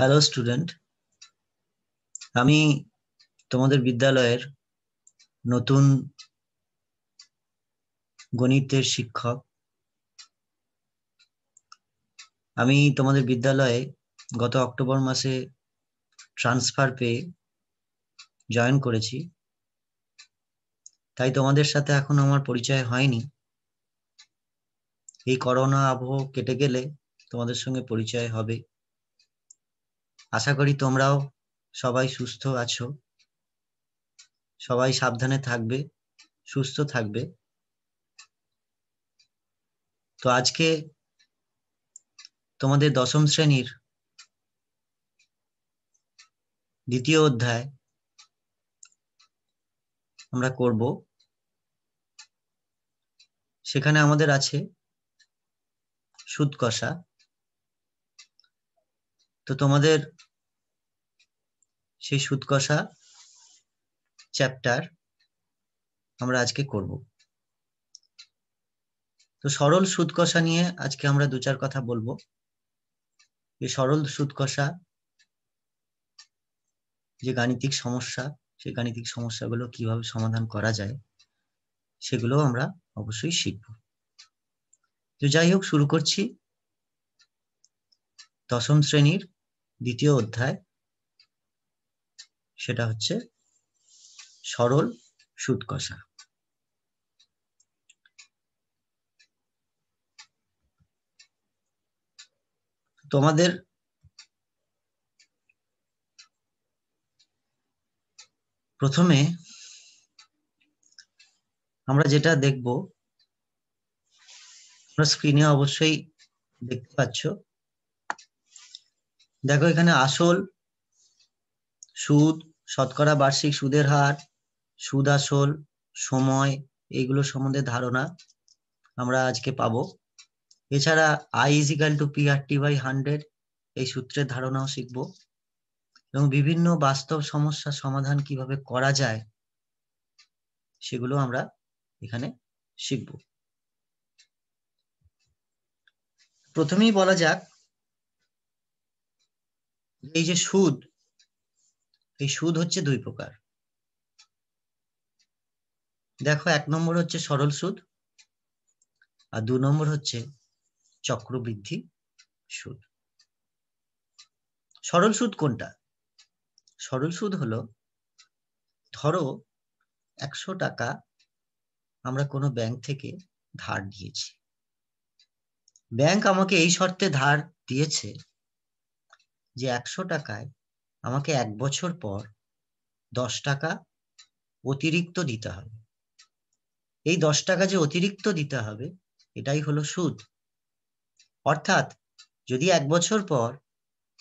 hello student আমি তোমাদের বিদ্যালয়ের নতুন গণিতের শিক্ষক আমি তোমাদের বিদ্যালয়ে গত অক্টোবর মাসে ট্রান্সফার পেয়ে জয়েন করেছি তাই তোমাদের সাথে এখন আমার পরিচয় হয়নি এই করোনা আবহ কেটে গেলে তোমাদের সঙ্গে পরিচয় হবে আশা করি তোমরাও সবাই সুস্থ আছো সবাই সাবধানে থাকবে সুস্থ থাকবে তো আজকে তোমাদের দশম শ্রেণীর দ্বিতীয় অধ্যায় আমরা করব সেখানে আমাদের আছে সুদ কষা তো তোমাদের সেই সুৎকষা চ্যাপ্টার আমরা আজকে করব তো সরল সুৎকষা নিয়ে আজকে আমরা দু চার কথা বলবো যে সরল সুৎকষা যে গাণিতিক সমস্যা সেই গাণিতিক সমস্যাগুলো কিভাবে সমাধান করা যায় সেগুলো আমরা অবশ্যই শিখব তো যাই হোক শুরু করছি দশম শ্রেণীর দ্বিতীয় অধ্যায় সেটা হচ্ছে সরল সুদ কষা তোমাদের প্রথমে আমরা যেটা দেখব আমরা স্ক্রিনে অবশ্যই দেখতে পাচ্ছ দেখো এখানে আসল সুদ শতকরা বার্ষিক সুদের হার সুদ আসল সময় এগুলো সম্বন্ধে ধারণা আমরা আজকে পাবো এছাড়া I is equal to P R T by hundred এই সূত্রের ধারণাও শিখব এবং বিভিন্ন বাস্তব সমস্যা সমাধান কিভাবে করা যায় সেগুলো আমরা এখানে শিখব প্রথমেই বলা যাক এই যে সুদ এই সুদ হচ্ছে দুই প্রকার দেখো এক নম্বর হচ্ছে সরল সুদ আর দু নম্বর হচ্ছে চক্রবৃদ্ধি সুদ সরল সুদ কোনটা সরল সুদ হলো ধরো একশো টাকা আমরা কোনো ব্যাংক থেকে ধার দিয়েছি ব্যাংক আমাকে এই শর্তে ধার দিয়েছে যে একশো টাকায় আমাকে এক বছর পর দশ টাকা অতিরিক্ত দিতে হবে এই দশ টাকা যে অতিরিক্ত দিতে হবে এটাই হলো সুদ অর্থাৎ যদি এক বছর পর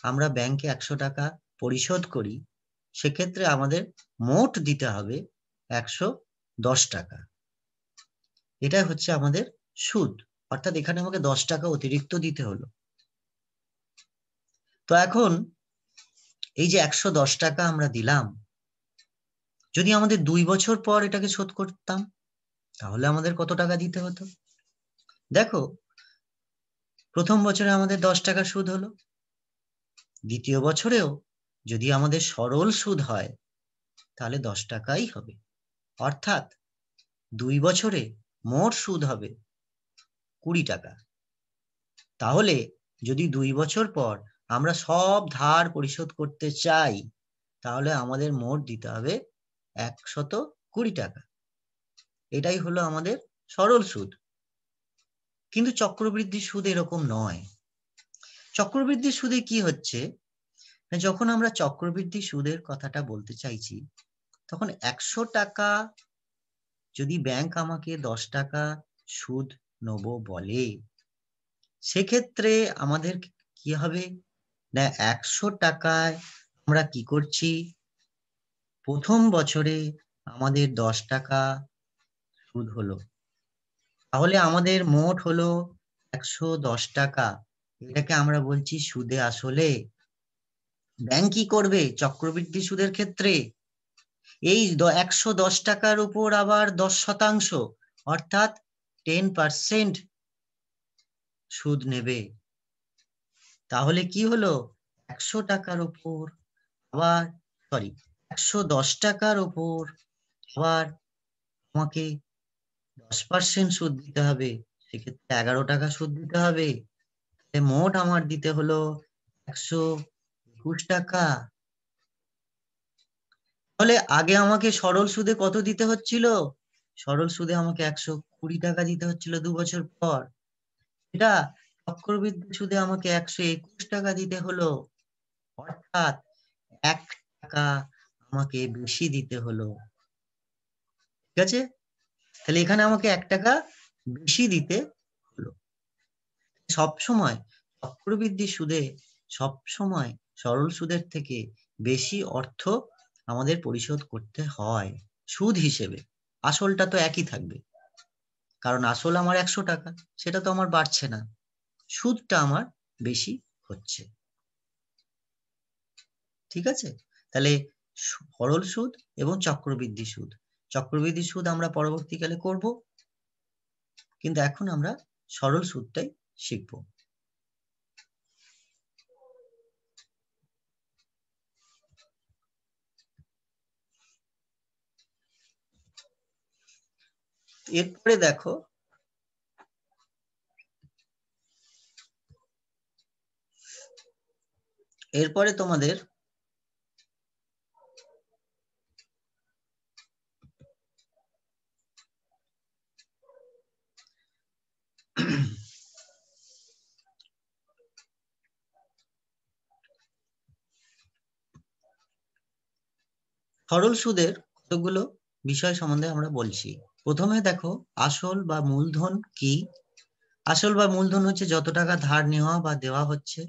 আমরা ব্যাংকে একশো টাকা পরিশোধ করি সেক্ষেত্রে আমাদের মোট দিতে হবে একশো দশ টাকা এটাই হচ্ছে আমাদের সুদ অর্থাৎ এখানে আমাকে দশ টাকা অতিরিক্ত দিতে হলো তো এখন এই যে একশো দশ টাকা আমরা দিলাম যদি আমাদের দুই বছর পর এটাকে শোধ করতাম তাহলে আমাদের কত টাকা দিতে হতো দেখো প্রথম বছরে আমাদের দশ টাকা সুদ হলো দ্বিতীয় বছরেও যদি আমাদের সরল সুদ হয় তাহলে দশ টাকাই হবে অর্থাৎ দুই বছরে মোট সুদ হবে কুড়ি টাকা তাহলে যদি দুই বছর পর আমরা সব ধার পরিশোধ করতে চাই তাহলে আমাদের মোট দিতে হবে একশত কুড়ি টাকা এটাই হলো আমাদের সরল সুদ কিন্তু চক্রবৃদ্ধি সুদ এরকম নয় চক্রবৃদ্ধি সুদে কি হচ্ছে যখন আমরা চক্রবৃদ্ধি সুদের কথাটা বলতে চাইছি তখন একশো টাকা যদি ব্যাংক আমাকে দশ টাকা সুদ নেব বলে সেক্ষেত্রে আমাদের কি হবে না একশো টাকায় আমরা কি করছি প্রথম বছরে আমাদের দশ টাকা সুদ হলো তাহলে আমাদের মোট হলো একশো দশ টাকা এটাকে আমরা বলছি সুদে আসলে ব্যাংক কি করবে চক্রবৃদ্ধি সুদের ক্ষেত্রে এই একশো দশ টাকার উপর আবার দশ শতাংশ অর্থাৎ টেন পার্সেন্ট সুদ নেবে তাহলে কি হলো একশো টাকার ওপর আবার সরি একশো দশ টাকার ওপর আবার আমাকে দশ পার্সেন্ট সুদ দিতে হবে সেক্ষেত্রে এগারো টাকা সুদ দিতে হবে মোট আমার দিতে হলো একশো একুশ টাকা তাহলে আগে আমাকে সরল সুদে কত দিতে হচ্ছিল সরল সুদে আমাকে একশো কুড়ি টাকা দিতে হচ্ছিল দু বছর পর এটা চক্রবৃদ্ধি সুদে আমাকে একশো একুশ টাকা দিতে হলো অর্থাৎ এক টাকা আমাকে বেশি দিতে হলো ঠিক আছে তাহলে এখানে আমাকে এক টাকা বেশি দিতে হলো সব সময় চক্রবৃদ্ধি সুদে সব সময় সরল সুদের থেকে বেশি অর্থ আমাদের পরিশোধ করতে হয় সুদ হিসেবে আসলটা তো একই থাকবে কারণ আসল আমার একশো টাকা সেটা তো আমার বাড়ছে না সুদটা আমার বেশি হচ্ছে ঠিক আছে তাহলে সরল সুদ এবং চক্রবৃদ্ধি সুদ চক্রবৃদ্ধি সুদ আমরা পরবর্তীকালে করব কিন্তু এখন আমরা সরল সুদটাই শিখব এরপরে দেখো এরপরে তোমাদের সরল সুদের কতগুলো বিষয় সম্বন্ধে আমরা বলছি প্রথমে দেখো আসল বা মূলধন কি আসল বা মূলধন হচ্ছে যত টাকা ধার নেওয়া বা দেওয়া হচ্ছে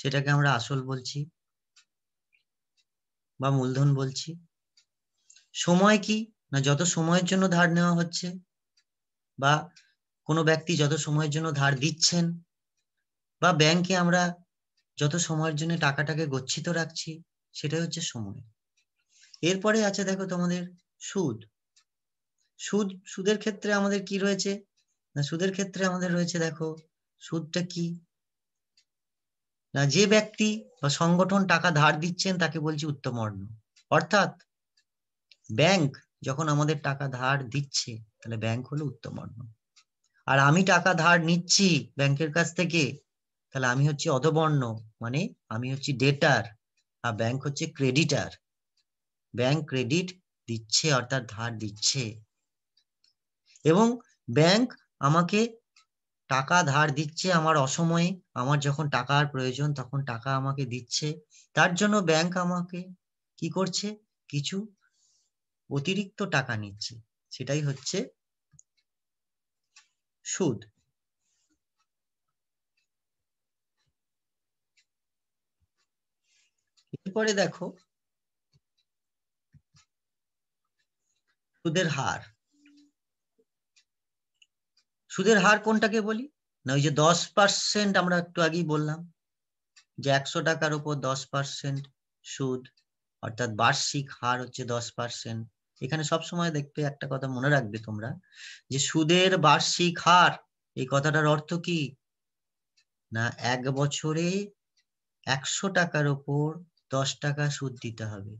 সেটাকে আমরা আসল বলছি বা মূলধন বলছি সময় কি না যত সময়ের জন্য ধার নেওয়া হচ্ছে বা কোনো ব্যক্তি যত সময়ের জন্য ধার দিচ্ছেন বা ব্যাংকে আমরা যত সময়ের জন্য টাকাটাকে গচ্ছিত রাখছি সেটাই হচ্ছে সময় এরপরে আছে দেখো তোমাদের সুদ সুদ সুদের ক্ষেত্রে আমাদের কি রয়েছে না সুদের ক্ষেত্রে আমাদের রয়েছে দেখো সুদটা কি না যে ব্যক্তি বা সংগঠন টাকা ধার দিচ্ছেন তাকে বলছি উত্তম অর্ণ অর্থাৎ ব্যাংক যখন আমাদের টাকা ধার দিচ্ছে তাহলে ব্যাংক হলো উত্তম অর্ণ আর আমি টাকা ধার নিচ্ছি ব্যাংকের কাছ থেকে তাহলে আমি হচ্ছে অধবর্ণ মানে আমি হচ্ছি ডেটার আর ব্যাংক হচ্ছে ক্রেডিটার ব্যাংক ক্রেডিট দিচ্ছে অর্থাৎ ধার দিচ্ছে এবং ব্যাংক আমাকে টাকা ধার দিচ্ছে আমার অসময়ে আমার যখন টাকার প্রয়োজন তখন টাকা আমাকে দিচ্ছে তার জন্য ব্যাংক আমাকে কি করছে কিছু অতিরিক্ত টাকা নিচ্ছে সেটাই হচ্ছে সুদ এরপরে দেখো সুদের হার সুদের হার কোনটাকে বলি না ওই যে দশ পার্সেন্ট আমরা একটু আগেই বললাম যে একশো টাকার উপর দশ পার্সেন্ট সুদ অর্থাৎ বার্ষিক হার হচ্ছে দশ পার্সেন্ট এখানে সবসময় দেখবে একটা কথা মনে রাখবে তোমরা যে সুদের বার্ষিক হার এই কথাটার অর্থ কি না এক বছরে একশো টাকার ওপর দশ টাকা সুদ দিতে হবে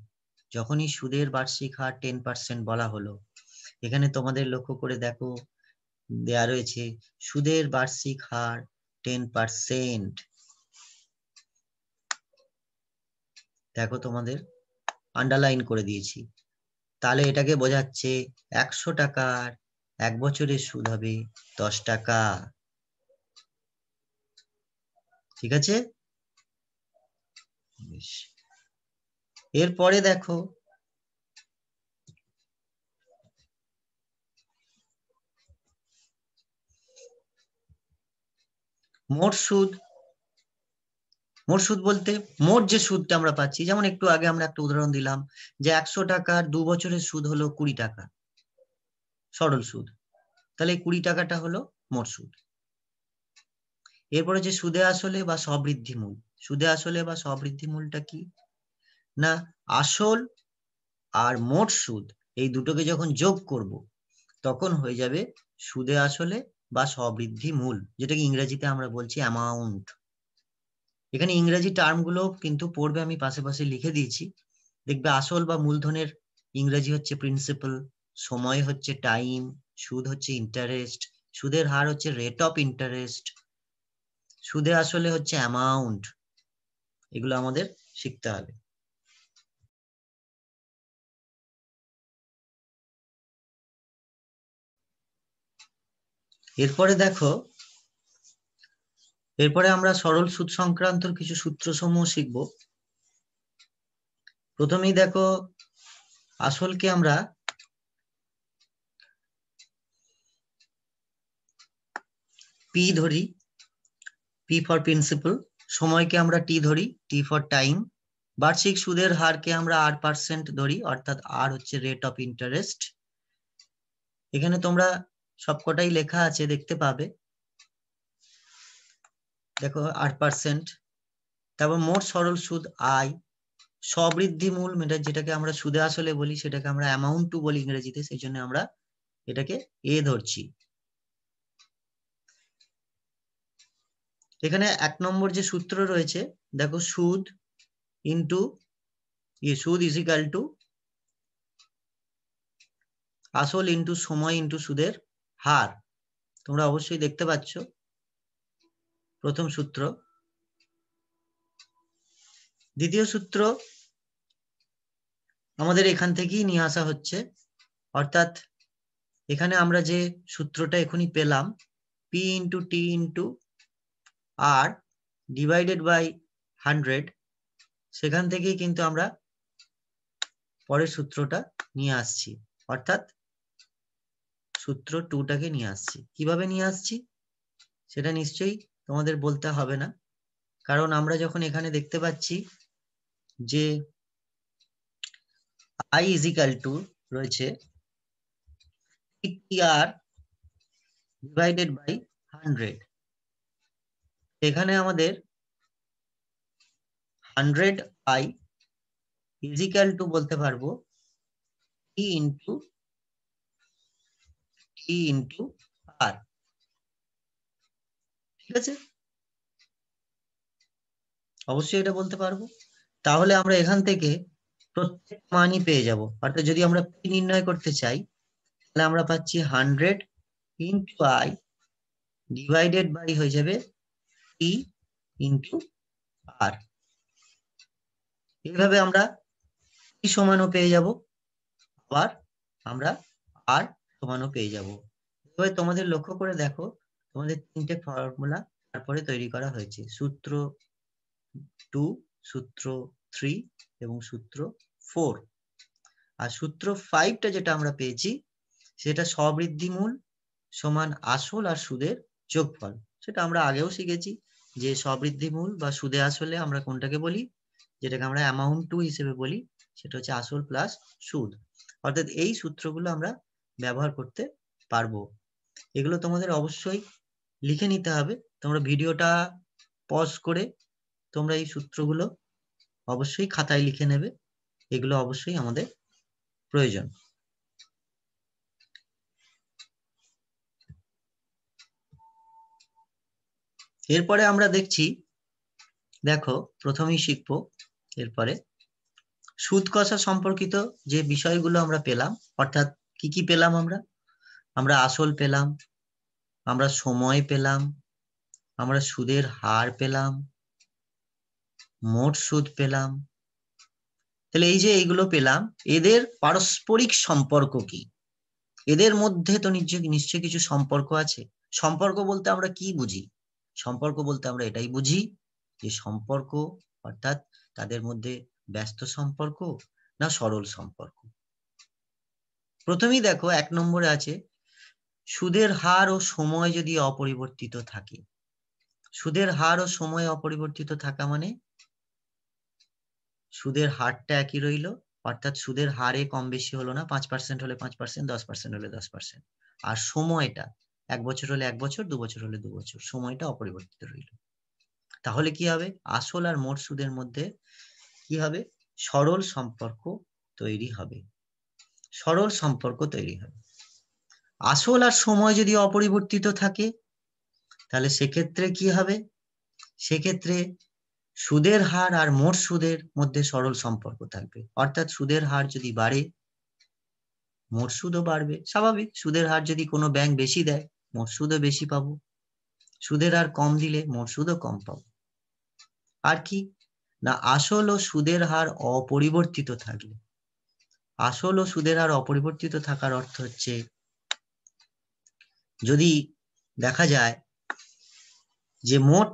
যখনই সুদের বার্ষিক হার টেন পার্সেন্ট বলা হলো এখানে তোমাদের লক্ষ্য করে দেখো দেয়া রয়েছে সুদের বার্ষিক হার টেন পার্সেন্ট দেখো তোমাদের আন্ডারলাইন করে দিয়েছি তাহলে এটাকে বোঝাচ্ছে একশো টাকার এক বছরের সুদ হবে দশ টাকা ঠিক আছে এরপরে দেখো মোট সুদ মোট সুদ বলতে মোট যে সুদটা আমরা পাচ্ছি যেমন একটু আগে আমরা একটা উদাহরণ দিলাম যে একশো টাকার দু বছরের সুদ হলো কুড়ি টাকা সরল সুদ তাহলে কুড়ি টাকাটা হলো মোট সুদ এরপরে যে সুদে আসলে বা সবৃদ্ধি মূল সুদে আসলে বা সবৃদ্ধি মূলটা কি না আসল আর মোট সুদ এই দুটোকে যখন যোগ করব তখন হয়ে যাবে সুদে আসলে বা সবৃদ্ধি মূল যেটাকে ইংরেজিতে আমরা বলছি অ্যামাউন্ট এখানে ইংরেজি টার্মগুলো কিন্তু পড়বে আমি পাশে পাশে লিখে দিয়েছি দেখবে আসল বা মূলধনের ইংরেজি হচ্ছে প্রিন্সিপাল সময় হচ্ছে টাইম সুদ হচ্ছে ইন্টারেস্ট সুদের হার হচ্ছে রেট অফ ইন্টারেস্ট সুদে আসলে হচ্ছে অ্যামাউন্ট এগুলো আমাদের শিখতে হবে এরপরে দেখো এরপরে আমরা সরল সুদ সংক্রান্ত কিছু সূত্র সমূহ শিখব প্রথমেই দেখো আসলকে আমরা পি ধরি পি ফর প্রিন্সিপাল সময়কে আমরা টি ধরি টি ফর টাইম বার্ষিক সুদের হারকে আমরা আর পার্সেন্ট ধরি অর্থাৎ আর হচ্ছে রেট অফ ইন্টারেস্ট এখানে তোমরা সবকটাই লেখা আছে দেখতে পাবে দেখো আট পার্সেন্ট তারপর মোট সরল সুদ আয় মূল মেটার মানে যেটাকে আমরা সুদে আসলে বলি সেটাকে আমরা অ্যামাউন্ট টু বলি ইংরেজিতে সেই জন্য আমরা এটাকে এ ধরছি এখানে এক নম্বর যে সূত্র রয়েছে দেখো সুদ ইন্টু ইয়ে, সুদ ইজিক্যাল টু আসল ইন্টু সময় ইন্টু সুদের হার তোমরা অবশ্যই দেখতে পাচ্ছ প্রথম সূত্র দ্বিতীয় সূত্র আমাদের এখান থেকেই নিয়ে আসা হচ্ছে অর্থাৎ এখানে আমরা যে সূত্রটা এখনই পেলাম P into T into R divided by hundred সেখান থেকেই কিন্তু আমরা পরের সূত্রটা নিয়ে আসছি অর্থাৎ সূত্র টুটাকে নিয়ে আসছি কিভাবে নিয়ে আসছি সেটা নিশ্চয়ই তোমাদের বলতে হবে না কারণ আমরা যখন এখানে দেখতে পাচ্ছি যে আই ইজিক্যাল টু রয়েছে আর ডিভাইডেড বাই হান্ড্রেড এখানে আমাদের হান্ড্রেড আই ইজিক্যাল টু বলতে পারবো ই ইন্টু ই ইন্টু আর ঠিক আছে অবশ্যই এটা বলতে পারবো তাহলে আমরা এখান থেকে প্রত্যেক মানই পেয়ে যাব অর্থাৎ যদি আমরা পি নির্ণয় করতে চাই তাহলে আমরা পাচ্ছি hundred into I divided by হয়ে যাবে পি ইন্টু আর এইভাবে আমরা পি সমানও পেয়ে যাব আবার আমরা আর সমানও পেয়ে যাব তবে তোমাদের লক্ষ্য করে দেখো তোমাদের তিনটে ফর্মুলা তারপরে তৈরি করা হয়েছে সূত্র টু সূত্র থ্রি এবং সূত্র ফোর আর সূত্র ফাইভটা যেটা আমরা পেয়েছি সেটা মূল সমান আসল আর সুদের যোগফল সেটা আমরা আগেও শিখেছি যে মূল বা সুদে আসলে আমরা কোনটাকে বলি যেটাকে আমরা অ্যামাউন্ট টু হিসেবে বলি সেটা হচ্ছে আসল প্লাস সুদ অর্থাৎ এই সূত্রগুলো আমরা ব্যবহার করতে পারবো এগুলো তোমাদের অবশ্যই লিখে নিতে হবে তোমরা ভিডিওটা পজ করে তোমরা এই সূত্রগুলো অবশ্যই খাতায় লিখে নেবে এগুলো অবশ্যই আমাদের প্রয়োজন এরপরে আমরা দেখছি দেখো প্রথমেই শিখবো এরপরে সুদ কষা সম্পর্কিত যে বিষয়গুলো আমরা পেলাম অর্থাৎ কি কি পেলাম আমরা আমরা আসল পেলাম আমরা সময় পেলাম আমরা সুদের হার পেলাম মোট সুদ পেলাম তাহলে এই যে এইগুলো পেলাম এদের পারস্পরিক সম্পর্ক কি এদের মধ্যে তো নিশ্চয় কিছু সম্পর্ক আছে সম্পর্ক বলতে আমরা কি বুঝি সম্পর্ক বলতে আমরা এটাই বুঝি যে সম্পর্ক অর্থাৎ তাদের মধ্যে ব্যস্ত সম্পর্ক না সরল সম্পর্ক প্রথমেই দেখো এক নম্বরে আছে সুদের হার ও সময় যদি অপরিবর্তিত থাকে সুদের হার ও সময় অপরিবর্তিত থাকা মানে সুদের হারটা একই রইল অর্থাৎ সুদের হারে কম বেশি হলো না পাঁচ পার্সেন্ট হলে পাঁচ পার্সেন্ট দশ পার্সেন্ট হলে দশ পার্সেন্ট আর সময়টা এক বছর হলে এক বছর দু বছর হলে দু বছর সময়টা অপরিবর্তিত রইল তাহলে কি হবে আসল আর মোট সুদের মধ্যে কি হবে সরল সম্পর্ক তৈরি হবে সরল সম্পর্ক তৈরি হবে আসল আর সময় যদি অপরিবর্তিত থাকে তাহলে সেক্ষেত্রে কি হবে সেক্ষেত্রে সুদের হার আর মোট সুদের মধ্যে সরল সম্পর্ক থাকবে অর্থাৎ সুদের হার যদি বাড়ে মোট সুদও বাড়বে স্বাভাবিক সুদের হার যদি কোনো ব্যাংক বেশি দেয় মোট সুদও বেশি পাবো সুদের হার কম দিলে মোট সুদও কম পাবো আর কি না আসল ও সুদের হার অপরিবর্তিত থাকলে আসল ও সুদের হার অপরিবর্তিত থাকার অর্থ হচ্ছে যদি দেখা যায় যে মোট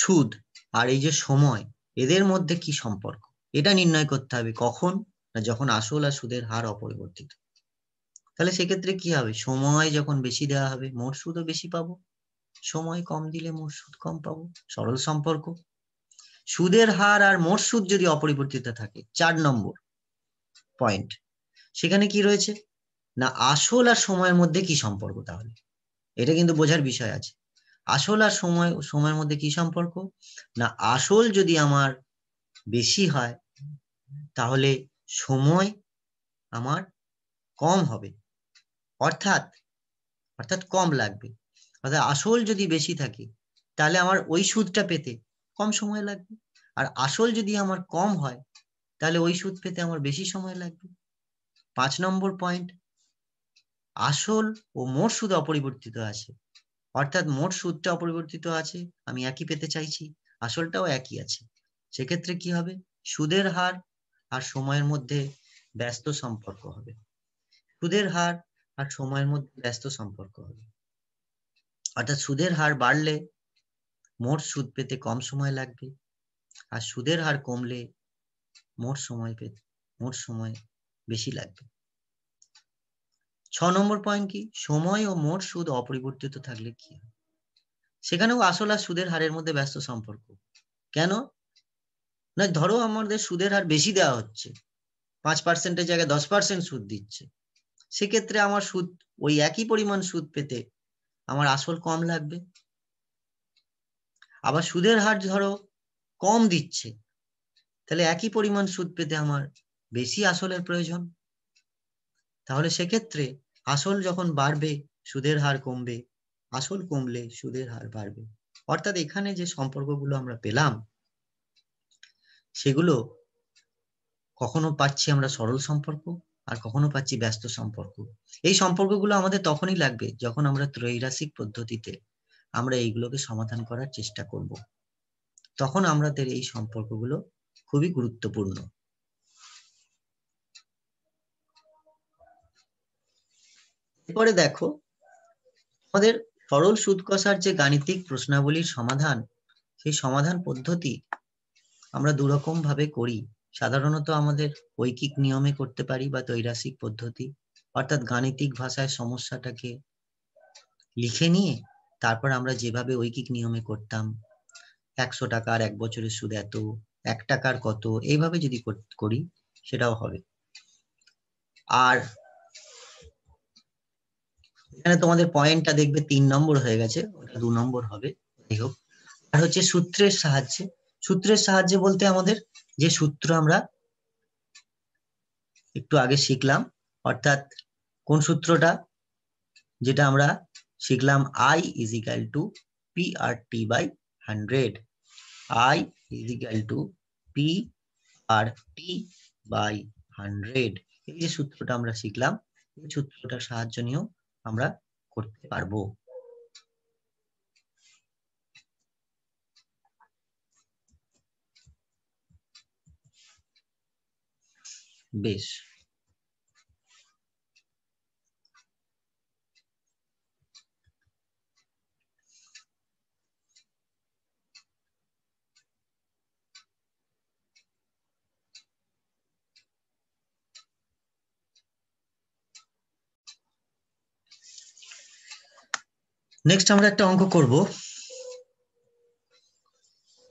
সুদ আর এই যে সময় এদের মধ্যে কি সম্পর্ক এটা নির্ণয় করতে হবে কখন না যখন আসল আর সুদের হার অপরিবর্তিত তাহলে সেক্ষেত্রে কি হবে সময় যখন বেশি দেওয়া হবে মোট সুদও বেশি পাবো সময় কম দিলে মোট সুদ কম পাবো সরল সম্পর্ক সুদের হার আর মোট সুদ যদি অপরিবর্তিত থাকে চার নম্বর পয়েন্ট সেখানে কি রয়েছে না আসল আর সময়ের মধ্যে কি সম্পর্ক তাহলে এটা কিন্তু বোঝার বিষয় আছে আসল আর সময় সময়ের মধ্যে কি সম্পর্ক না আসল যদি আমার বেশি হয় তাহলে সময় আমার কম হবে অর্থাৎ অর্থাৎ কম লাগবে অর্থাৎ আসল যদি বেশি থাকে তাহলে আমার ওই সুদটা পেতে কম সময় লাগবে আর আসল যদি আমার কম হয় তাহলে ওই সুদ পেতে আমার বেশি সময় লাগবে পাঁচ নম্বর পয়েন্ট আসল ও মোট সুদ অপরিবর্তিত আছে অর্থাৎ মোট সুদটা অপরিবর্তিত আছে আমি একই পেতে চাইছি আসলটাও একই আছে সেক্ষেত্রে কি হবে সুদের হার আর সময়ের মধ্যে ব্যস্ত সম্পর্ক হবে সুদের হার আর সময়ের মধ্যে ব্যস্ত সম্পর্ক হবে অর্থাৎ সুদের হার বাড়লে মোট সুদ পেতে কম সময় লাগবে আর সুদের হার কমলে মোট সময় পেতে মোট সময় বেশি লাগবে ছ নম্বর পয়েন্ট কি সময় ও মোট সুদ অপরিবর্তিত থাকলে কি সেখানেও আসল আর সুদের হারের মধ্যে ব্যস্ত সম্পর্ক কেন না ধরো আমাদের সুদের হার বেশি দেওয়া হচ্ছে পাঁচ পার্সেন্টের জায়গায় দশ পার্সেন্ট সুদ দিচ্ছে সেক্ষেত্রে আমার সুদ ওই একই পরিমাণ সুদ পেতে আমার আসল কম লাগবে আবার সুদের হার ধরো কম দিচ্ছে তাহলে একই পরিমাণ সুদ পেতে আমার বেশি আসলের প্রয়োজন তাহলে সেক্ষেত্রে আসল যখন বাড়বে সুদের হার কমবে আসল কমলে সুদের হার বাড়বে অর্থাৎ এখানে যে সম্পর্কগুলো আমরা পেলাম সেগুলো কখনো পাচ্ছি আমরা সরল সম্পর্ক আর কখনো পাচ্ছি ব্যস্ত সম্পর্ক এই সম্পর্কগুলো আমাদের তখনই লাগবে যখন আমরা ত্রৈরাসিক পদ্ধতিতে আমরা এইগুলোকে সমাধান করার চেষ্টা করব তখন আমাদের এই সম্পর্কগুলো খুবই গুরুত্বপূর্ণ এরপরে দেখো আমাদের সরল সুদ কষার যে গাণিতিক প্রশ্নাবলীর সমাধান সেই সমাধান পদ্ধতি আমরা দুরকম ভাবে করি সাধারণত আমাদের ঐকিক নিয়মে করতে পারি বা দৈরাসিক পদ্ধতি অর্থাৎ গাণিতিক ভাষায় সমস্যাটাকে লিখে নিয়ে তারপর আমরা যেভাবে ঐকিক নিয়মে করতাম একশো টাকার এক বছরের সুদ এত এক টাকার কত এইভাবে যদি করি সেটাও হবে আর এখানে তোমাদের পয়েন্টটা দেখবে তিন নম্বর হয়ে গেছে ওটা দু নম্বর হবে যাই হোক আর হচ্ছে সূত্রের সাহায্যে সূত্রের সাহায্যে বলতে আমাদের যে সূত্র আমরা একটু আগে শিখলাম অর্থাৎ কোন সূত্রটা যেটা আমরা শিখলাম I is equal to P R T by hundred I is equal to P R T by hundred এই যে সূত্রটা আমরা শিখলাম এই সূত্রটার সাহায্য নিয়েও আমরা করতে পারবো বেশ নেক্সট আমরা একটা অঙ্ক করব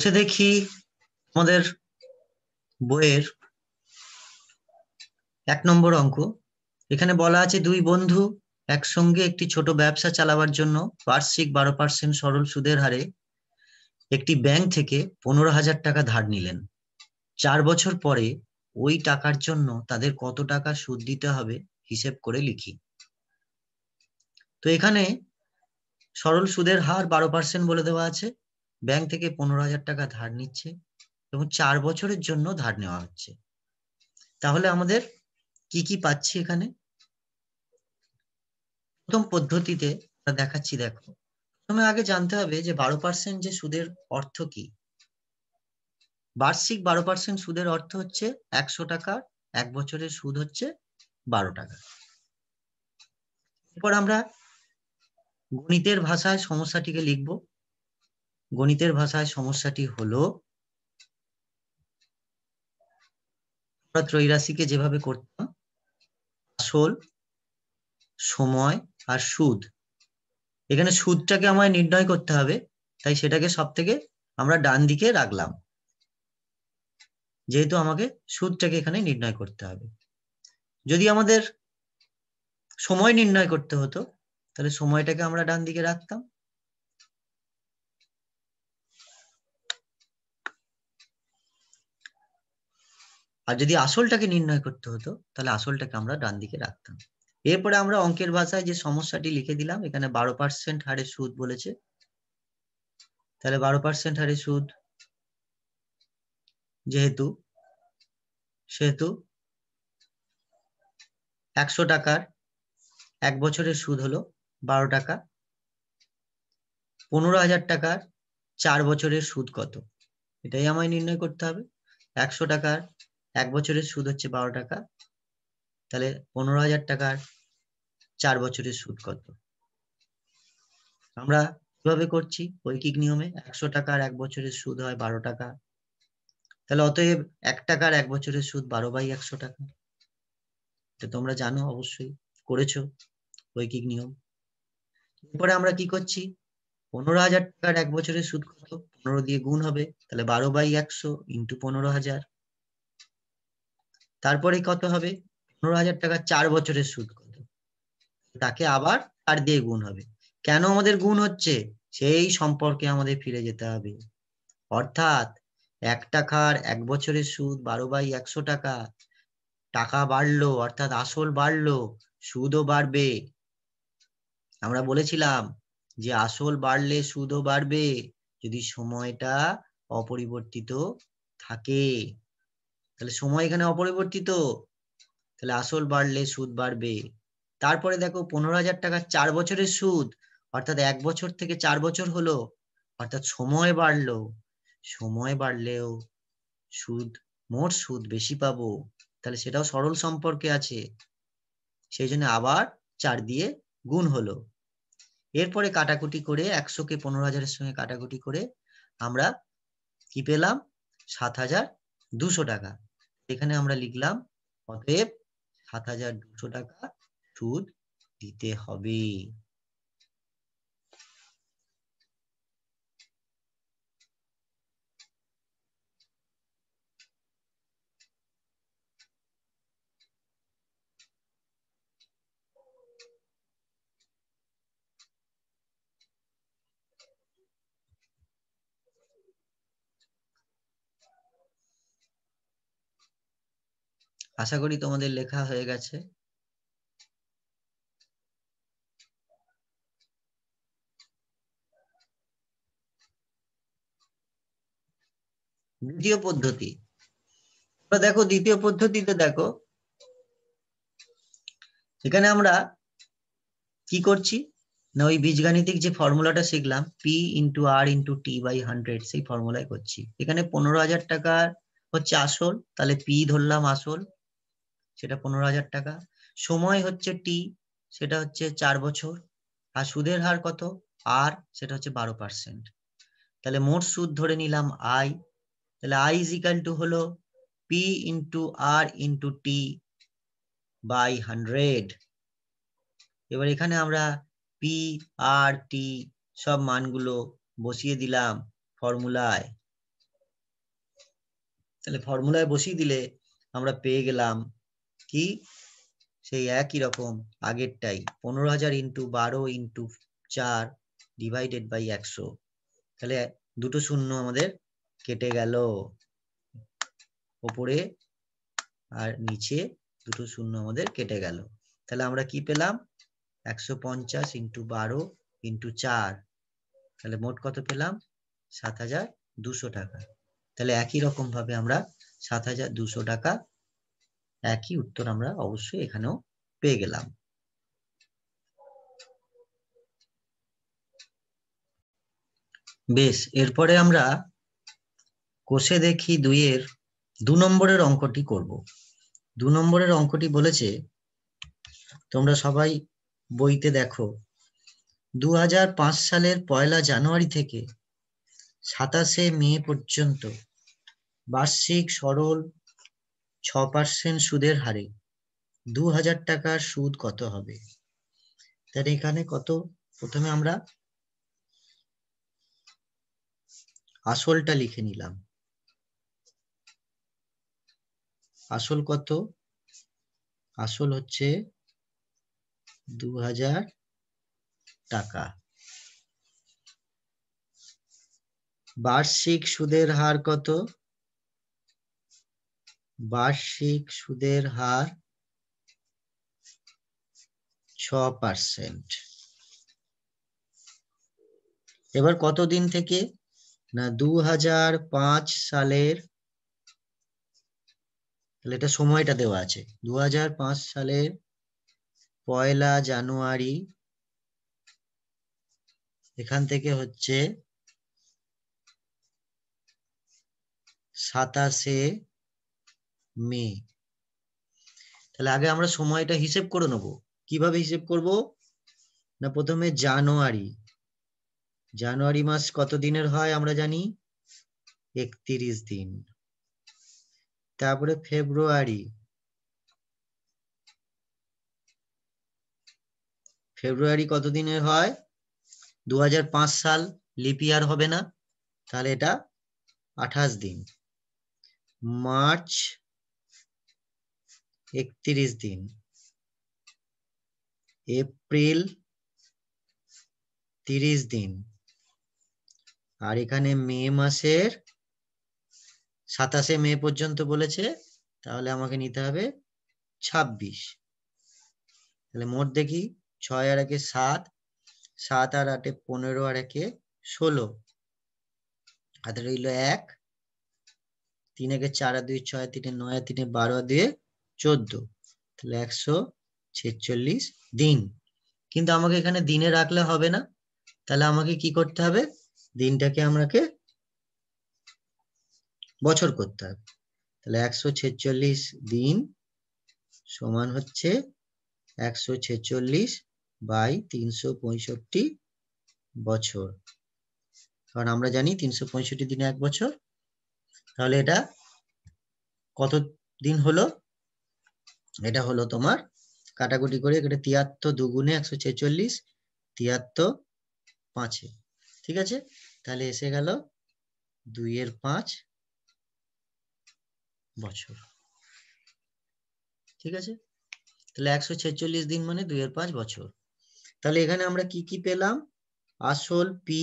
সে দেখি আমাদের বইয়ের এক নম্বর অঙ্ক এখানে বলা আছে দুই বন্ধু একসঙ্গে একটি ছোট ব্যবসা চালাবার জন্য বার্ষিক বারো পার্সেন্ট সরল সুদের হারে একটি ব্যাংক থেকে পনেরো হাজার টাকা ধার নিলেন চার বছর পরে ওই টাকার জন্য তাদের কত টাকা সুদ দিতে হবে হিসেব করে লিখি তো এখানে সরল সুদের হার বারো পার্সেন্ট বলে দেওয়া আছে ব্যাংক থেকে পনেরো হাজার টাকা ধার নিচ্ছে এবং চার বছরের জন্য ধার নেওয়া হচ্ছে তাহলে আমাদের কি কি পাচ্ছি এখানে প্রথম পদ্ধতিতে দেখাচ্ছি দেখো প্রথমে আগে জানতে হবে যে বারো পার্সেন্ট যে সুদের অর্থ কি বার্ষিক বারো পার্সেন্ট সুদের অর্থ হচ্ছে একশো টাকার এক বছরের সুদ হচ্ছে বারো টাকা এরপর আমরা গণিতের ভাষায় সমস্যাটিকে লিখব গণিতের ভাষায় সমস্যাটি হলো আমরা ত্রৈরাশিকে যেভাবে করতাম আসল সময় আর সুদ এখানে সুদটাকে আমায় নির্ণয় করতে হবে তাই সেটাকে সব থেকে আমরা ডান দিকে রাখলাম যেহেতু আমাকে সুদটাকে এখানে নির্ণয় করতে হবে যদি আমাদের সময় নির্ণয় করতে হতো তাহলে সময়টাকে আমরা ডান দিকে রাখতাম আর যদি আসলটাকে নির্ণয় করতে হতো তাহলে আসলটাকে আমরা ডান দিকে রাখতাম এরপরে আমরা অঙ্কের ভাষায় যে সমস্যাটি লিখে দিলাম এখানে বারো পার্সেন্ট হারে সুদ বলেছে তাহলে বারো পার্সেন্ট হারে সুদ যেহেতু সেহেতু একশো টাকার এক বছরের সুদ হলো বারো টাকা পনেরো হাজার টাকার চার বছরের সুদ কত এটাই আমায় নির্ণয় করতে হবে একশো টাকার এক বছরের সুদ হচ্ছে বারো টাকা তাহলে পনেরো হাজার টাকার চার বছরের সুদ কত আমরা কিভাবে করছি ঐকিক নিয়মে একশো টাকার এক বছরের সুদ হয় বারো টাকা তাহলে অতএব এক টাকার এক বছরের সুদ বারো বাই একশো টাকা তোমরা জানো অবশ্যই করেছো ঐকিক নিয়ম এরপরে আমরা কি করছি পনেরো হাজার টাকার এক বছরের সুদ কত পনেরো দিয়ে গুণ হবে তাহলে বারো বাই একশো ইন্টু পনেরো হাজার তারপরে কত হবে পনেরো হাজার টাকা চার বছরের সুদ কত তাকে আবার চার দিয়ে গুণ হবে কেন আমাদের গুণ হচ্ছে সেই সম্পর্কে আমাদের ফিরে যেতে হবে অর্থাৎ এক টাকার এক বছরের সুদ বারো বাই একশো টাকা টাকা বাড়লো অর্থাৎ আসল বাড়লো সুদও বাড়বে আমরা বলেছিলাম যে আসল বাড়লে সুদও বাড়বে যদি সময়টা অপরিবর্তিত থাকে তাহলে সময় এখানে অপরিবর্তিত তাহলে আসল বাড়লে সুদ বাড়বে তারপরে দেখো পনেরো হাজার টাকা চার বছরের সুদ অর্থাৎ এক বছর থেকে চার বছর হলো অর্থাৎ সময় বাড়লো সময় বাড়লেও সুদ মোট সুদ বেশি পাবো তাহলে সেটাও সরল সম্পর্কে আছে সেই জন্য আবার চার দিয়ে গুণ হলো এরপরে কাটাকুটি করে একশো কে পনেরো হাজারের সঙ্গে কাটাকুটি করে আমরা কি পেলাম সাত হাজার দুশো টাকা এখানে আমরা লিখলাম অতএব সাত হাজার দুশো টাকা সুদ দিতে হবে আশা করি তোমাদের লেখা হয়ে গেছে দ্বিতীয় পদ্ধতি দেখো দ্বিতীয় পদ্ধতিতে দেখো এখানে আমরা কি করছি না ওই বীজগাণিতিক যে ফর্মুলাটা শিখলাম P into R into T by hundred সেই ফর্মুলায় করছি এখানে পনেরো হাজার টাকার হচ্ছে আসল তাহলে পি ধরলাম আসল সেটা পনেরো হাজার টাকা সময় হচ্ছে টি সেটা হচ্ছে চার বছর আর সুদের হার কত আর সেটা হচ্ছে বারো পার্সেন্ট তাহলে মোট সুদ ধরে নিলাম আই তাহলে আই ইজ ইকাল টু হলো P into R into T by hundred এবার এখানে আমরা পি আর টি সব মানগুলো বসিয়ে দিলাম ফর্মুলায় তাহলে ফর্মুলায় বসিয়ে দিলে আমরা পেয়ে গেলাম কি সেই একই রকম আগেরটাই পনেরো হাজার ইন্টু বারো ইন্টু চার ডিভাইডেড বাই একশো তাহলে দুটো শূন্য আমাদের কেটে গেল ওপরে আর নিচে দুটো শূন্য আমাদের কেটে গেল তাহলে আমরা কি পেলাম একশো পঞ্চাশ ইন্টু বারো ইন্টু চার তাহলে মোট কত পেলাম সাত হাজার দুশো টাকা তাহলে একই রকম ভাবে আমরা সাত হাজার দুশো টাকা একই উত্তর আমরা অবশ্যই এখানেও পেয়ে গেলাম বেশ এরপরে আমরা কোষে দেখি দুইয়ের দু নম্বরের অঙ্কটি করব দু নম্বরের অঙ্কটি বলেছে তোমরা সবাই বইতে দেখো দু সালের পয়লা জানুয়ারি থেকে সাতাশে মে পর্যন্ত বার্ষিক সরল ছ পার্সেন্ট সুদের হারে দু হাজার টাকার সুদ কত হবে তাহলে এখানে কত প্রথমে আমরা আসলটা লিখে নিলাম আসল কত আসল হচ্ছে দু হাজার টাকা বার্ষিক সুদের হার কত বার্ষিক সুদের হার ছ পার্সেন্ট এবার কতদিন থেকে না দু সালের তাহলে এটা সময়টা দেওয়া আছে দু সালের পয়লা জানুয়ারি এখান থেকে হচ্ছে সাতাশে মে তাহলে আগে আমরা সময়টা হিসেব করে নেব কিভাবে হিসেব করব না প্রথমে জানুয়ারি জানুয়ারি মাস কত দিনের হয় আমরা জানি একত্রিশ দিন তারপরে ফেব্রুয়ারি ফেব্রুয়ারি কত দিনের হয় দু সাল লিপিয়ার হবে না তাহলে এটা আঠাশ দিন মার্চ একত্রিশ দিন এপ্রিল তিরিশ দিন আর এখানে মে মাসের সাতাশে মে পর্যন্ত বলেছে তাহলে আমাকে নিতে হবে ছাব্বিশ তাহলে মোট দেখি ছয় আর একে সাত সাত আর আটে পনেরো আর একে ষোলো হাতে রইল এক তিন একে চার আর দুই ছয় তিনে নয় তিনে বারো দিয়ে চোদ্দ তাহলে একশো ছেচল্লিশ দিন কিন্তু আমাকে এখানে দিনে রাখলে হবে না তাহলে আমাকে কি করতে হবে দিনটাকে আমাকে বছর করতে হবে তাহলে একশো ছেচল্লিশ দিন সমান হচ্ছে একশো ছেচল্লিশ বাই তিনশো পঁয়ষট্টি বছর কারণ আমরা জানি তিনশো পঁয়ষট্টি দিনে এক বছর তাহলে এটা কত দিন হলো এটা হলো তোমার কাটাকুটি করে এটা তিয়াত্তর দুগুণে একশো ছেচল্লিশ তিয়াত্তর পাঁচে ঠিক আছে তাহলে এসে গেল দুইয়ের পাঁচ বছর ঠিক আছে তাহলে একশো ছেচল্লিশ দিন মানে দুইয়ের পাঁচ বছর তাহলে এখানে আমরা কি কি পেলাম আসল পি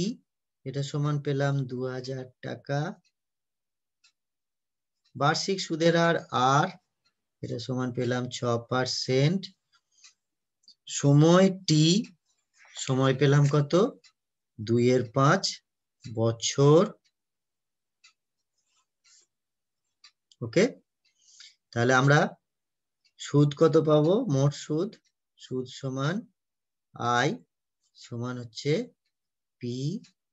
এটা সমান পেলাম দু টাকা বার্ষিক সুদের হার আর এটা সমান পেলাম ছ পার্সেন্ট সময় টি সময় পেলাম কত দুইয়ের পাঁচ বছর ওকে তাহলে আমরা সুদ কত পাবো মোট সুদ সুদ সমান আই সমান হচ্ছে P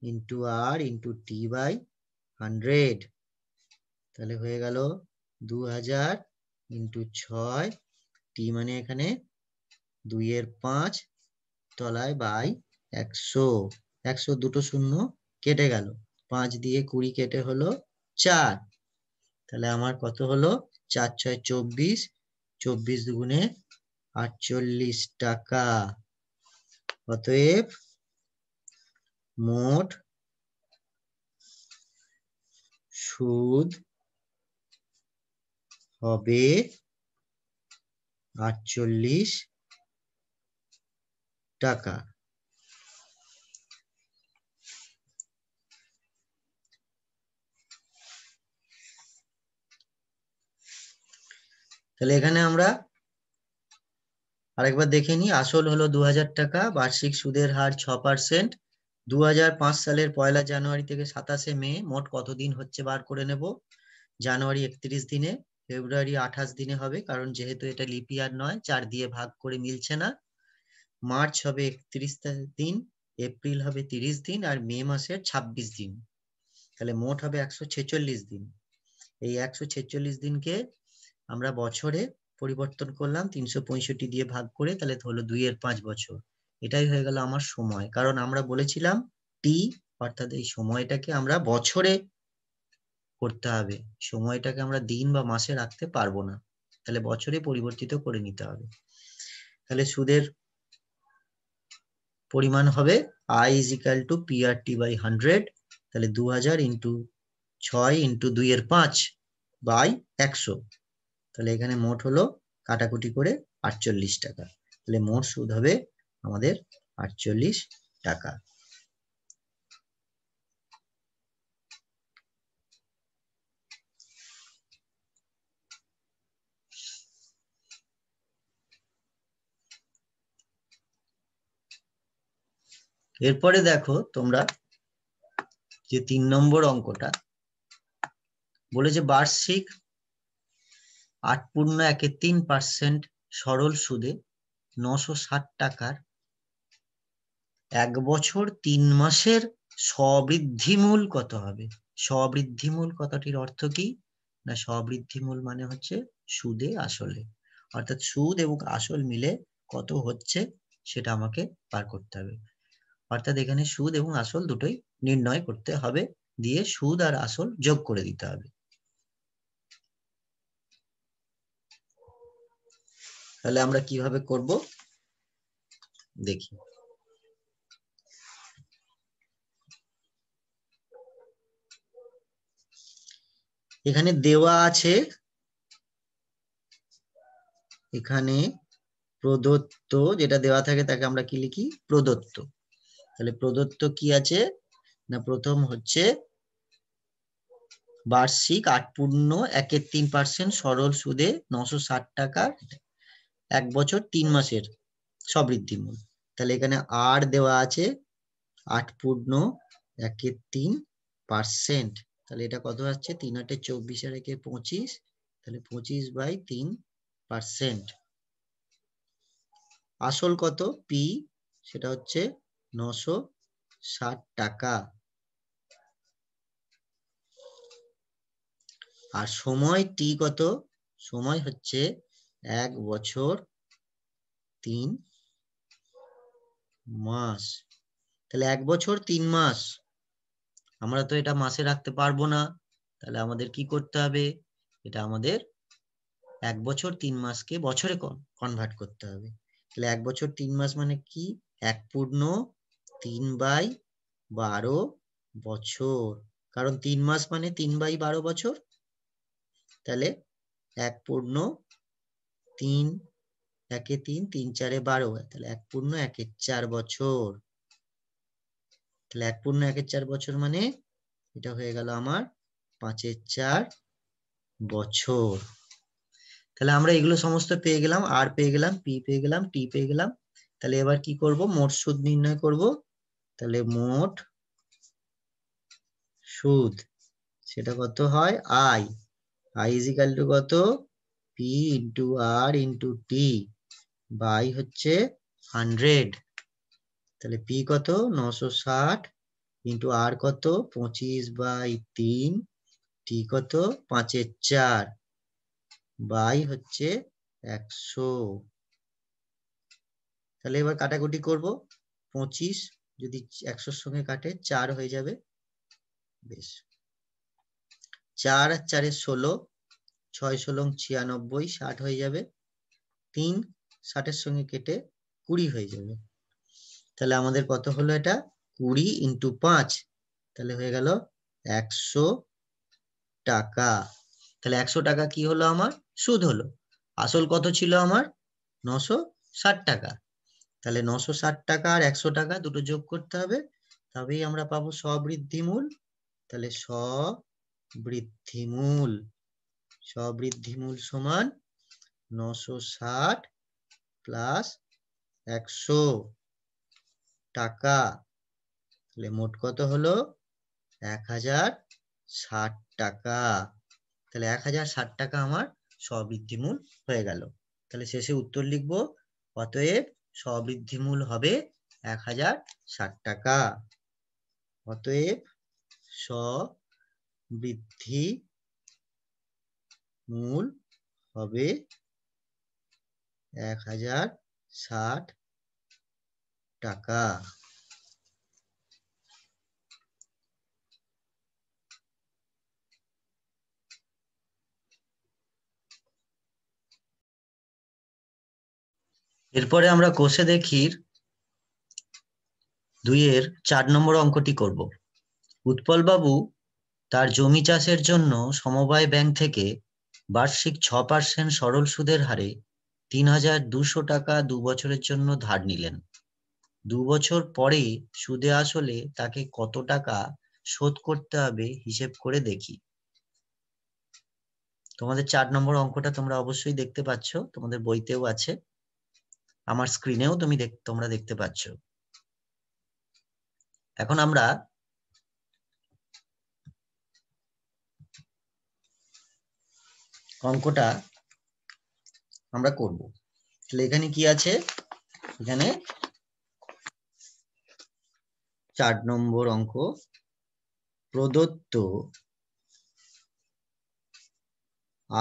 into R into T by hundred তাহলে হয়ে গেল দু হাজার ইন্টু ছয় টি মানে এখানে দুইয়ের পাঁচ তলায় বাই একশো একশো দুটো শূন্য কেটে গেল পাঁচ দিয়ে কুড়ি কেটে হলো চার তাহলে আমার কত হলো চার ছয় চব্বিশ চব্বিশ দুগুণে আটচল্লিশ টাকা অতএব মোট সুদ হবে আটচল্লিশ টাকা তাহলে এখানে আমরা আরেকবার দেখে নিই আসল হলো দু টাকা বার্ষিক সুদের হার ছ পার্সেন্ট দু সালের পয়লা জানুয়ারি থেকে সাতাশে মে মোট কতদিন হচ্ছে বার করে নেব জানুয়ারি একত্রিশ দিনে ফেব্রুয়ারি আঠাশ দিনে হবে কারণ যেহেতু এটা লিপিয়ার নয় চার দিয়ে ভাগ করে মিলছে না মার্চ হবে একত্রিশ দিন এপ্রিল হবে তিরিশ দিন আর মে মাসের ছাব্বিশ দিন তাহলে মোট হবে একশো ছেচল্লিশ দিন এই একশো ছেচল্লিশ দিনকে আমরা বছরে পরিবর্তন করলাম তিনশো পঁয়ষট্টি দিয়ে ভাগ করে তাহলে হলো দুইয়ের পাঁচ বছর এটাই হয়ে গেল আমার সময় কারণ আমরা বলেছিলাম টি অর্থাৎ এই সময়টাকে আমরা বছরে করতে হবে সময়টাকে আমরা দিন বা মাসে রাখতে পারবো না তাহলে বছরে পরিবর্তিত করে নিতে হবে তাহলে সুদের পরিমাণ হবে I is equal to PRT by hundred তাহলে দু হাজার ইন্টু ছয় ইন্টু দুই এর পাঁচ বাই একশো তাহলে এখানে মোট হলো কাটাকুটি করে আটচল্লিশ টাকা তাহলে মোট সুদ হবে আমাদের আটচল্লিশ টাকা এরপরে দেখো তোমরা যে তিন নম্বর অঙ্কটা বলেছে বার্ষিক আট পূর্ণ একে তিন পার্সেন্ট সরল সুদে নশো ষাট টাকার এক বছর তিন মাসের সবৃদ্ধিমূল কত হবে সবৃদ্ধিমূল কথাটির অর্থ কি না সবৃদ্ধিমূল মানে হচ্ছে সুদে আসলে অর্থাৎ সুদ এবং আসল মিলে কত হচ্ছে সেটা আমাকে পার করতে হবে অর্থাৎ এখানে সুদ এবং আসল দুটোই নির্ণয় করতে হবে দিয়ে সুদ আর আসল যোগ করে দিতে হবে তাহলে আমরা কিভাবে করব দেখি এখানে দেওয়া আছে এখানে প্রদত্ত যেটা দেওয়া থাকে তাকে আমরা কি লিখি প্রদত্ত তাহলে প্রদত্ত কি আছে না প্রথম হচ্ছে বার্ষিক আট পূর্ণ একের তিন পার্সেন্ট সরল সুদে নশো ষাট টাকা এক বছর তিন মাসের মূল তাহলে এখানে আর দেওয়া আছে আট পূর্ণ একের তিন পার্সেন্ট তাহলে এটা কত আসছে তিন আটে চব্বিশ আর একে পঁচিশ তাহলে পঁচিশ বাই তিন পার্সেন্ট আসল কত পি সেটা হচ্ছে নশো ষাট টাকা আর সময় টি কত সময় হচ্ছে এক বছর তিন মাস তাহলে এক বছর তিন মাস আমরা তো এটা মাসে রাখতে পারবো না তাহলে আমাদের কি করতে হবে এটা আমাদের এক বছর তিন মাসকে বছরে কনভার্ট করতে হবে তাহলে এক বছর তিন মাস মানে কি এক পূর্ণ তিন বাই বারো বছর কারণ তিন মাস মানে তিন বাই বারো বছর তাহলে এক পূর্ণ তিন একে তিন তিন চারে বারো তাহলে এক পূর্ণ একের চার বছর তাহলে এক পূর্ণ একের চার বছর মানে এটা হয়ে গেল আমার পাঁচের চার বছর তাহলে আমরা এগুলো সমস্ত পেয়ে গেলাম আর পেয়ে গেলাম পি পেয়ে গেলাম টি পেয়ে গেলাম তাহলে এবার কি করব মোট সুদ নির্ণয় করব তাহলে মোট সুদ সেটা কত হয় আই আই ইকাল টু কত P into R into T by হচ্ছে হান্ড্রেড তাহলে পি কত নশো ষাট ইন্টু আর কত পঁচিশ বাই তিন টি কত পাঁচের চার বাই হচ্ছে একশো তাহলে এবার কাটাকুটি করব পঁচিশ যদি একশোর সঙ্গে কাটে চার হয়ে যাবে বেশ চার আর চারে ষোলো ছয় ষোলো ছিয়ানব্বই ষাট হয়ে যাবে তিন ষাটের সঙ্গে কেটে কুড়ি হয়ে যাবে তাহলে আমাদের কত হলো এটা কুড়ি ইন্টু পাঁচ তাহলে হয়ে গেল একশো টাকা তাহলে একশো টাকা কি হলো আমার সুদ হলো আসল কত ছিল আমার নশো ষাট টাকা তাহলে নশো ষাট টাকা আর একশো টাকা দুটো যোগ করতে হবে তবেই আমরা পাবো সবৃদ্ধিমূল তাহলে সবৃদ্ধিমূল সবৃদ্ধিমূল সমান নশো ষাট প্লাস একশো টাকা তাহলে মোট কত হলো এক হাজার ষাট টাকা তাহলে এক হাজার ষাট টাকা আমার সবৃদ্ধিমূল হয়ে গেল তাহলে শেষে উত্তর লিখবো অতএব সবৃদ্ধি মূল হবে এক হাজার ষাট টাকা অতএব সবৃদ্ধি মূল হবে এক হাজার ষাট টাকা এরপরে আমরা কোষে দেখির দুইয়ের চার নম্বর অঙ্কটি করব উৎপলবাবু তার জমি চাষের জন্য সমবায় ব্যাংক থেকে বার্ষিক ছ পার্সেন্ট সরল সুদের হারে তিন হাজার দুশো টাকা দু বছরের জন্য ধার নিলেন দু বছর পরে সুদে আসলে তাকে কত টাকা শোধ করতে হবে হিসেব করে দেখি তোমাদের চার নম্বর অঙ্কটা তোমরা অবশ্যই দেখতে পাচ্ছ তোমাদের বইতেও আছে আমার স্ক্রিনেও তুমি তোমরা দেখতে পাচ্ছ এখন আমরা অঙ্কটা আমরা করব তাহলে এখানে কি আছে এখানে চার নম্বর অঙ্ক প্রদত্ত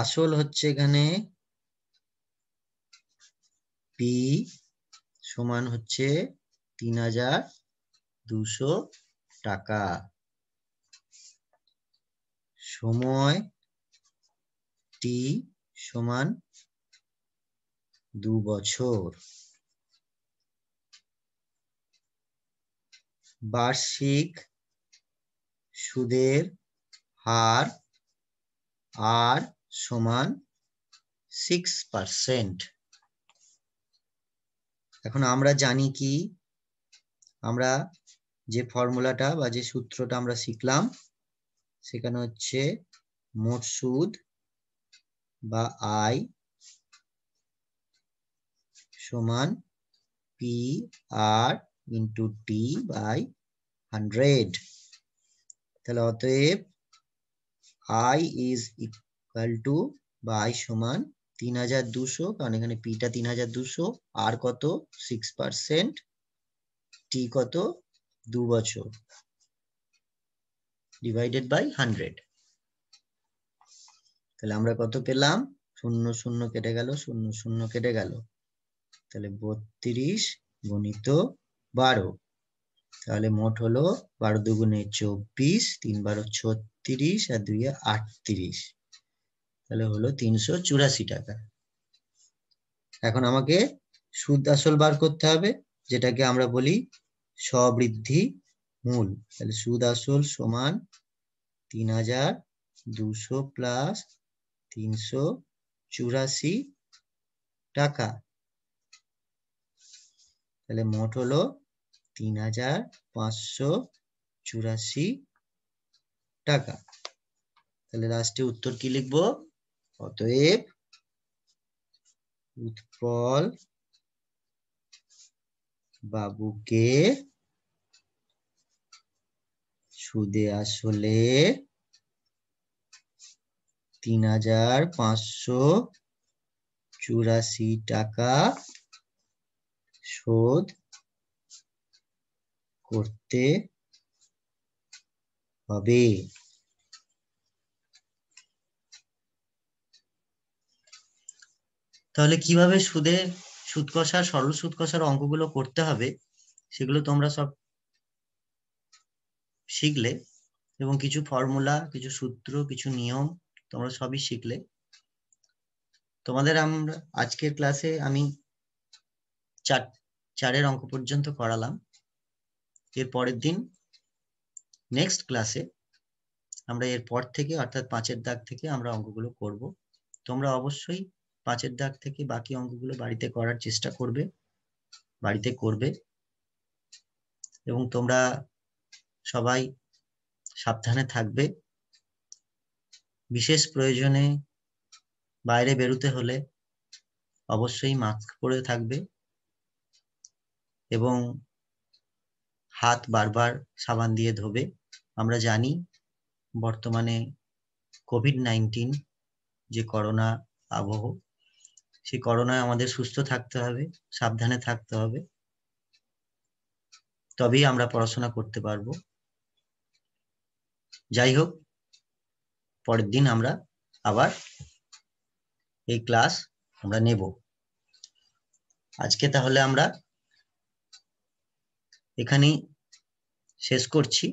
আসল হচ্ছে এখানে পি সমান হচ্ছে তিন হাজার দুশো টাকা সময় টি সমান দু বছর বার্ষিক সুদের হার আর সমান সিক্স পার্সেন্ট এখন আমরা জানি কি আমরা যে ফর্মুলাটা বা যে সূত্রটা আমরা শিখলাম সেখানে হচ্ছে মোট সুদ বা আয় সমান P R into T by hundred তাহলে অতএব আই ইজ ইকুয়াল টু বা আই সমান তিন হাজার দুশো কারণ এখানে পিটা তিন হাজার দুশো আর কত সিক্স পার্সেন্ট টি কত দু বছর ডিভাইডেড বাই হান্ড্রেড তাহলে আমরা কত পেলাম শূন্য শূন্য কেটে গেল শূন্য শূন্য কেটে গেল তাহলে বত্রিশ গুণিত বারো তাহলে মোট হলো বারো দুগুণে চব্বিশ তিন বারো ছত্রিশ আর দুইয়ে আটত্রিশ তাহলে হলো তিনশো চুরাশি টাকা এখন আমাকে সুদ আসল বার করতে হবে যেটাকে আমরা বলি সবৃদ্ধি মূল তাহলে সুদ আসল সমান তিন হাজার দুশো প্লাস তিনশো চুরাশি টাকা তাহলে মোট হলো তিন হাজার পাঁচশো চুরাশি টাকা তাহলে লাস্টে উত্তর কি লিখবো অতএব উৎপল বাবুকে সুদে আসলে তিন হাজার পাঁচশো চুরাশি টাকা শোধ করতে হবে তাহলে কিভাবে সুদের সুদ কষার সরল সুদ কষার অঙ্কগুলো করতে হবে সেগুলো তোমরা সব শিখলে এবং কিছু ফর্মুলা কিছু সূত্র কিছু নিয়ম তোমরা সবই শিখলে তোমাদের আমরা আজকের ক্লাসে আমি চার চারের অঙ্ক পর্যন্ত করালাম এর পরের দিন নেক্সট ক্লাসে আমরা এরপর থেকে অর্থাৎ পাঁচের দাগ থেকে আমরা অঙ্কগুলো করব তোমরা অবশ্যই পাঁচের দাগ থেকে বাকি অঙ্কগুলো বাড়িতে করার চেষ্টা করবে বাড়িতে করবে এবং তোমরা সবাই সাবধানে থাকবে বিশেষ প্রয়োজনে বাইরে বেরোতে হলে অবশ্যই মাস্ক পরে থাকবে এবং হাত বারবার সাবান দিয়ে ধোবে আমরা জানি বর্তমানে কোভিড নাইন্টিন যে করোনা আবহ সেই করোনায় আমাদের সুস্থ থাকতে হবে সাবধানে থাকতে হবে তবেই আমরা পড়াশোনা করতে পারবো যাই হোক পরের দিন আমরা আবার এই ক্লাস আমরা নেব আজকে তাহলে আমরা এখানেই শেষ করছি